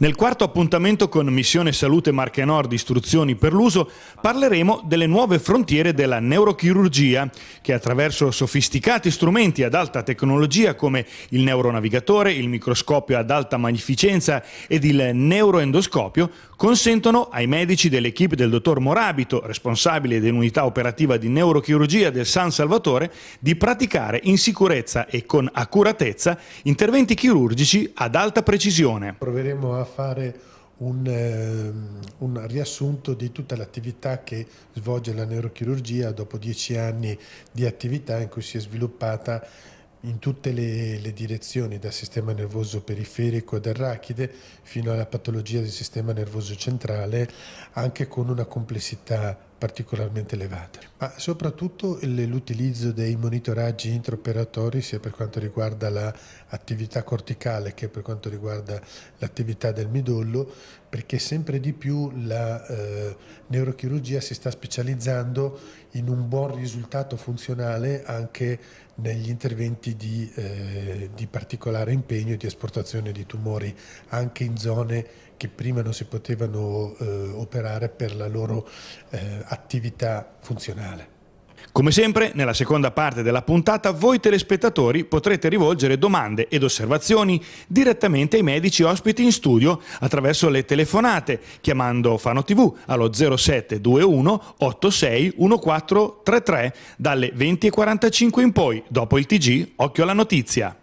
Nel quarto appuntamento con Missione Salute Marche Nord Istruzioni per l'uso parleremo delle nuove frontiere della neurochirurgia che attraverso sofisticati strumenti ad alta tecnologia come il neuronavigatore, il microscopio ad alta magnificenza ed il neuroendoscopio consentono ai medici dell'equipe del dottor Morabito, responsabile dell'unità operativa di neurochirurgia del San Salvatore, di praticare in sicurezza e con accuratezza interventi chirurgici ad alta precisione. Proveremo a a fare un, eh, un, riassunto di tutta l'attività che svolge la neurochirurgia dopo dieci anni di attività in cui si è sviluppata in tutte le, le direzioni, dal sistema nervoso periferico ed arachide fino alla patologia del sistema nervoso centrale, anche con una complessità particolarmente elevate, ma soprattutto l'utilizzo dei monitoraggi intraoperatori sia per quanto riguarda l'attività corticale che per quanto riguarda l'attività del midollo, perché sempre di più la eh, neurochirurgia si sta specializzando in un buon risultato funzionale anche negli interventi di, eh, di particolare impegno e di esportazione di tumori, anche in zone che prima non si potevano eh, operare per la loro eh, attività funzionale. Come sempre, nella seconda parte della puntata, voi telespettatori potrete rivolgere domande ed osservazioni direttamente ai medici ospiti in studio attraverso le telefonate chiamando Fano TV allo 0721 86 1433 dalle 20.45 in poi, dopo il TG Occhio alla Notizia.